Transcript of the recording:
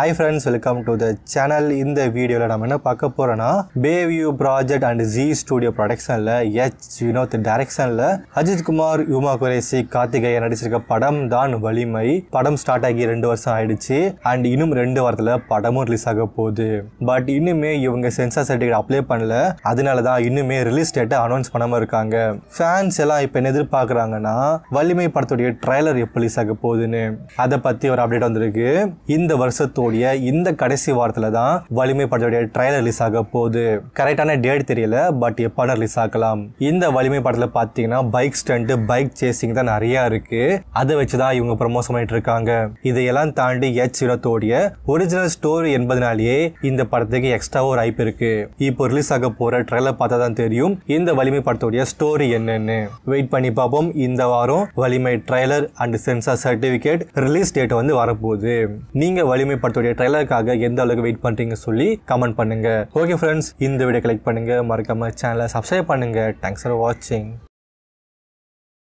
high friends welcome to the channel இந்த வீடியோவில் நம்ம என்ன பார்க்க போகிறோன்னா Bayview Project and Zee studio ப்ரொடக்ஷனில் எச் வினோத் டைரக்ஷனில் அஜித்குமார் யுமா குரேசி கார்த்திகேயன் நடிச்சிருக்க படம் தான் வலிமை படம் ஸ்டார்ட் ஆகி ரெண்டு வருஷம் ஆயிடுச்சு அண்ட் இன்னும் ரெண்டு வாரத்தில் படமும் ரிலீஸ் ஆக போகுது பட் இன்னுமே இவங்க சென்சார் சர்டிஃபிகேட் அப்ளை பண்ணல அதனால தான் இன்னுமே ரிலீஸ் டேட்டை அனௌன்ஸ் பண்ணாமல் இருக்காங்க ஃபேன்ஸ் எல்லாம் இப்போ என்ன எதிர்பார்க்குறாங்கன்னா வலிமை படத்துடைய ட்ரைலர் எப்போ ரிலீஸ் ஆக போகுதுன்னு அதை பற்றி ஒரு அப்டேட் வந்திருக்கு இந்த வருஷத்தோட ஒழிய இந்த கடைசி வாரத்தில் தான் வலிமை படத்துடைய ட்ரைலர் ரிலீஸ் ஆக போகுது கரெக்டான டேட் தெரியல பட் எப்படம் ரிலீஸ் ஆகலாம் இந்த வலிமை படத்தில் பார்த்தீங்கன்னா பைக் ஸ்டண்ட் பைக் சேசிங் தான் நிறையா இருக்கு அதை வச்சு தான் இவங்க ப்ரமோஷன் பண்ணிட்டு இருக்காங்க இதையெல்லாம் தாண்டி எச் வினோத்தோடைய ஒரிஜினல் ஸ்டோரி என்பதனாலேயே இந்த படத்துக்கு எக்ஸ்ட்ரா ஒரு ஐப் இருக்கு இப்போ ரிலீஸ் ஆக போற ட்ரெய்லர் பார்த்தா தான் தெரியும் இந்த வலிமை படத்துடைய ஸ்டோரி என்னன்னு வெயிட் பண்ணி பார்ப்போம் இந்த வாரம் Valimai trailer and censor certificate release date வந்து வரப்போகுது நீங்க வலிமை படம் படத்துடைய ட்ரெய்லருக்காக எந்த அளவுக்கு வெயிட் பண்ணுறீங்கன்னு சொல்லி கமெண்ட் பண்ணுங்க ஓகே ஃப்ரெண்ட்ஸ் இந்த வீடியோ கலெக்ட் பண்ணுங்க மறக்காம சேனலை சப்ஸ்கிரைப் பண்ணுங்க தேங்க்ஸ் ஃபார் வாட்சிங்